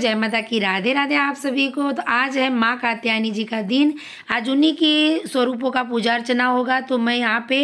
जय माता की राधे राधे आप सभी को तो आज है माँ कात्यायनी जी का दिन आज उन्हीं के स्वरूपों का पूजा अर्चना होगा तो मैं यहाँ पे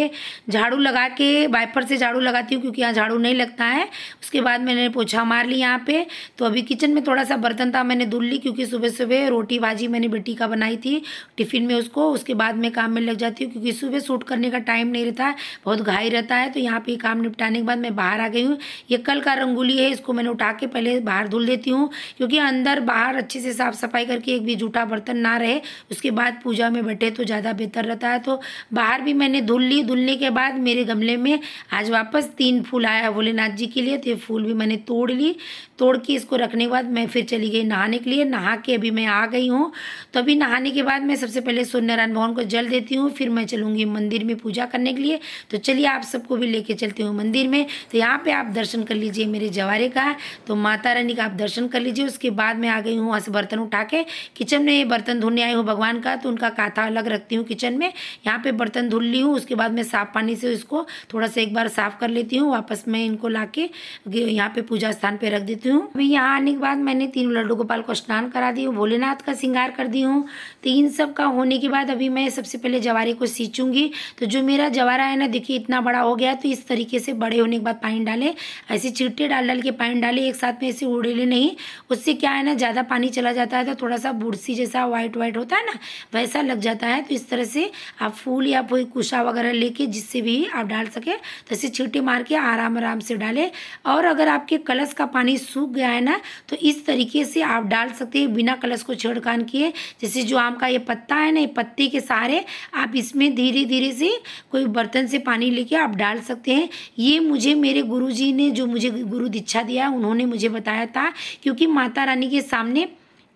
झाड़ू लगा के वाइपर से झाड़ू लगाती हूँ क्योंकि यहाँ झाड़ू नहीं लगता है उसके बाद मैंने पोछा मार ली यहाँ पे तो अभी किचन में थोड़ा सा बर्तन था मैंने धुल ली क्योंकि सुबह सुबह रोटी भाजी मैंने बेटी का बनाई थी टिफ़िन में उसको उसके बाद मैं काम में लग जाती हूँ क्योंकि सुबह सूट करने का टाइम नहीं रहता है बहुत घाई रहता है तो यहाँ पर काम निपटाने के बाद मैं बाहर आ गई हूँ ये कल का रंगोली है इसको मैंने उठा के पहले बाहर धुल देती हूँ क्योंकि अंदर बाहर अच्छे से साफ़ सफाई करके एक भी जूठा बर्तन ना रहे उसके बाद पूजा में बैठे तो ज़्यादा बेहतर रहता है तो बाहर भी मैंने धुल ली धुलने के बाद मेरे गमले में आज वापस तीन फूल आया भोलेनाथ जी के लिए तो ये फूल भी मैंने तोड़ ली तोड़ के इसको रखने के बाद मैं फिर चली गई नहाने के लिए नहा के अभी मैं आ गई हूँ तो अभी नहाने के बाद मैं सबसे पहले सूर्यनारायण भगवान को जल देती हूँ फिर मैं चलूँगी मंदिर में पूजा करने के लिए तो चलिए आप सबको भी लेके चलती हूँ मंदिर में तो यहाँ पर आप दर्शन कर लीजिए मेरे जवारे का तो माता रानी का आप दर्शन कर लीजिए उसके बाद मैं आ गई हूँ वहाँ से बर्तन उठा के किचन में बर्तन धुलने आई हूँ भगवान का तो उनका काथा अलग रखती हूँ किचन में यहाँ पे बर्तन धुल ली हूँ उसके बाद मैं साफ़ पानी से इसको थोड़ा सा एक बार साफ़ कर लेती हूँ वापस मैं इनको ला के यहाँ पे पूजा स्थान पर रख देती हूँ अभी यहाँ आने के बाद मैंने तीन लड्डू गोपाल को स्नान करा दी हूँ भोलेनाथ का श्रृंगार कर दी हूँ तो इन सब का होने के बाद अभी मैं सबसे पहले जवारे को सींचूंगी तो जो मेरा जवारा है ना देखिए इतना बड़ा हो गया तो इस तरीके से बड़े होने के बाद पानी डाले ऐसे चिट्टे डाल डाल के पानी डाले एक साथ में ऐसे उड़ेले नहीं उस इससे क्या है ना ज़्यादा पानी चला जाता है तो थोड़ा सा बुरसी जैसा व्हाइट व्हाइट होता है ना वैसा लग जाता है तो इस तरह से आप फूल या कोई कुशा वगैरह लेके जिससे भी आप डाल सके तो इसे छीटे मार के आराम आराम से डालें और अगर आपके कलश का पानी सूख गया है ना तो इस तरीके से आप डाल सकते हैं बिना कलश को छेड़खान किए जैसे जो आम का ये पत्ता है ना ये पत्ते के सहारे आप इसमें धीरे धीरे से कोई बर्तन से पानी लेके आप डाल सकते हैं ये मुझे मेरे गुरु ने जो मुझे गुरु दीक्षा दिया उन्होंने मुझे बताया था क्योंकि माता माता रानी के सामने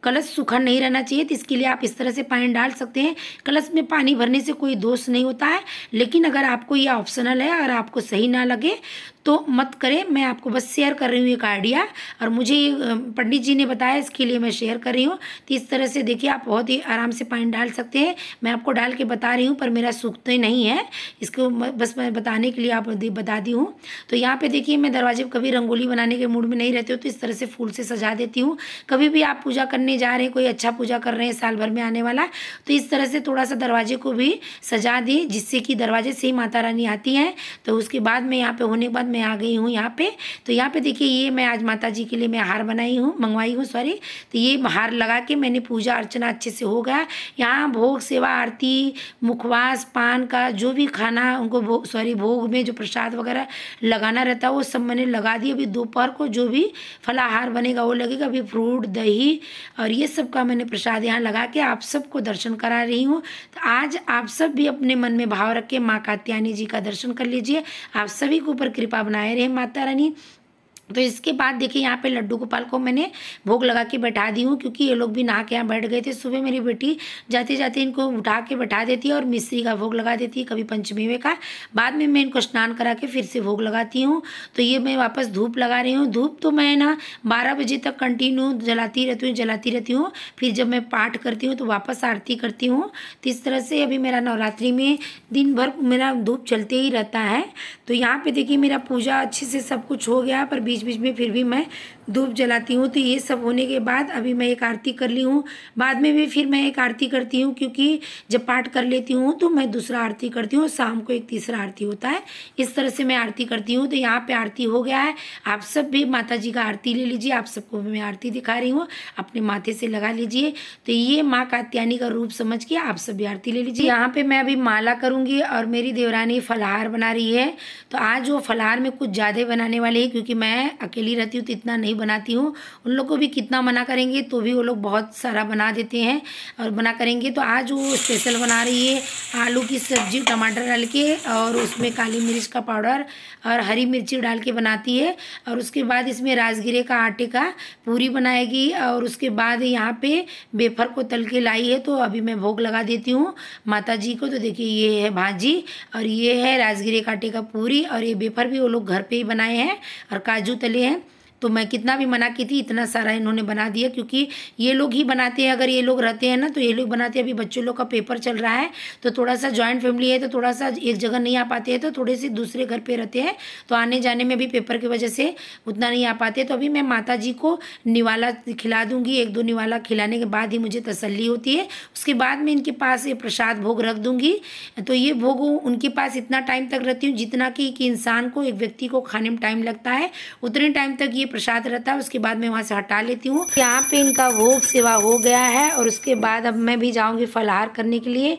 कलश सूखा नहीं रहना चाहिए तो इसके लिए आप इस तरह से पानी डाल सकते हैं कलश में पानी भरने से कोई दोष नहीं होता है लेकिन अगर आपको यह ऑप्शनल है और आपको सही ना लगे तो मत करें मैं आपको बस शेयर कर रही हूँ एक आइडिया और मुझे पंडित जी ने बताया इसके लिए मैं शेयर कर रही हूँ तो इस तरह से देखिए आप बहुत ही आराम से पानी डाल सकते हैं मैं आपको डाल के बता रही हूँ पर मेरा सूखते नहीं है इसको बस मैं बताने के लिए आप बता दी हूँ तो यहाँ पर देखिए मैं दरवाजे पर कभी रंगोली बनाने के मूड में नहीं रहती हूँ तो इस तरह से फूल से सजा देती हूँ कभी भी आप पूजा करने जा रहे हैं कोई अच्छा पूजा कर रहे हैं साल भर में आने वाला तो इस तरह से थोड़ा सा दरवाजे को भी सजा दें जिससे कि दरवाजे से ही माता रानी आती हैं तो उसके बाद में यहाँ पर होने के बाद मैं मैं आ गई हूँ यहाँ पे तो यहाँ पे देखिए ये मैं आज माता जी के लिए मैं हार बनाई हूँ मंगवाई हूँ सॉरी तो ये हार लगा के मैंने पूजा अर्चना अच्छे से हो गया यहाँ भोग सेवा आरती मुखवास पान का जो भी खाना उनको भोग सॉरी भोग में जो प्रसाद वगैरह लगाना रहता है वो सब मैंने लगा दिया अभी दोपहर को जो भी फलाहार बनेगा वो लगेगा अभी फ्रूट दही और ये सब का मैंने प्रसाद यहाँ लगा के आप सबको दर्शन करा रही हूँ तो आज आप सब भी अपने मन में भाव रख के माँ कात्यायनी जी का दर्शन कर लीजिए आप सभी के ऊपर कृपा शुभकामनाएं रहे माता रानी तो इसके बाद देखिए यहाँ पे लड्डू गोपाल को मैंने भोग लगा के बैठा दी हूँ क्योंकि ये लोग भी नहा के यहाँ बैठ गए थे सुबह मेरी बेटी जाते जाते इनको उठा के बैठा देती है और मिश्री का भोग लगा देती है कभी पंचमी में का बाद में मैं इनको स्नान करा के फिर से भोग लगाती हूँ तो ये मैं वापस धूप लगा रही हूँ धूप तो मैं ना बारह बजे तक कंटिन्यू जलाती रहती हूँ जलाती रहती हूँ फिर जब मैं पाठ करती हूँ तो वापस आरती करती हूँ तो इस तरह से अभी मेरा नवरात्रि में दिन भर मेरा धूप चलते ही रहता है तो यहाँ पर देखिए मेरा पूजा अच्छे से सब कुछ हो गया पर बीच बीच बीच में फिर भी मैं धूप जलाती हूँ तो ये सब होने के बाद अभी मैं एक आरती कर ली हूँ बाद में भी फिर मैं एक आरती करती हूँ क्योंकि जब पाठ कर लेती हूँ तो मैं दूसरा आरती करती हूँ शाम को एक तीसरा आरती होता है इस तरह से मैं आरती करती हूँ तो यहाँ पर आरती हो गया है आप सब भी माता जी का आरती ले लीजिए आप सबको मैं आरती दिखा रही हूँ अपने माथे से लगा लीजिए तो ये माँ कात्यानी का रूप समझ के आप सब भी आरती ले लीजिए यहाँ पे मैं अभी माला करूँगी और मेरी देवरानी फलाहार बना रही है तो आज वो फलाहार में कुछ ज़्यादा बनाने वाली है क्योंकि मैं अकेली रहती हूँ तो इतना नहीं बनाती हूँ उन लोग को भी कितना मना करेंगे तो भी वो लोग बहुत सारा बना देते हैं और बना करेंगे तो आज वो स्पेशल बना रही है आलू की सब्जी टमाटर डाल के और उसमें काली मिर्च का पाउडर और हरी मिर्ची डाल के बनाती है और उसके बाद इसमें राजगिरे का आटे का पूरी बनाएगी और उसके बाद यहाँ पे बेफर को तल के लाई है तो अभी मैं भोग लगा देती हूँ माता जी को तो देखिए ये है भाजी और ये है राजगिरे काटे का पूरी और ये बेफर भी वो लोग घर पे ही बनाए हैं और काजू तले हैं तो मैं कितना भी मना की थी इतना सारा इन्होंने बना दिया क्योंकि ये लोग ही बनाते हैं अगर ये लोग रहते हैं ना तो ये लोग बनाते हैं अभी बच्चों लोग का पेपर चल रहा है तो थोड़ा सा जॉइंट फैमिली है तो थोड़ा सा एक जगह नहीं आ पाते हैं तो थोड़े से दूसरे घर पर रहते हैं तो आने जाने में भी पेपर की वजह से उतना नहीं आ पाते तो अभी मैं माता जी को निवाला खिला दूँगी एक दो निवाला खिलाने के बाद ही मुझे तसली होती है उसके बाद मैं इनके पास ये प्रसाद भोग रख दूँगी तो ये भोग उनके पास इतना टाइम तक रहती हूँ जितना कि, कि इंसान को एक व्यक्ति को खाने में टाइम लगता है उतने टाइम तक ये प्रसाद रहता है उसके बाद मैं वहाँ से हटा लेती हूँ यहाँ पे इनका भोग सेवा हो गया है और उसके बाद अब मैं भी जाऊँगी फलहार करने के लिए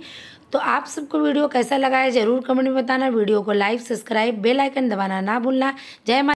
तो आप सबको वीडियो कैसा लगा है ज़रूर कमेंट में बताना वीडियो को लाइक सब्सक्राइब बेल आइकन दबाना ना भूलना जय माता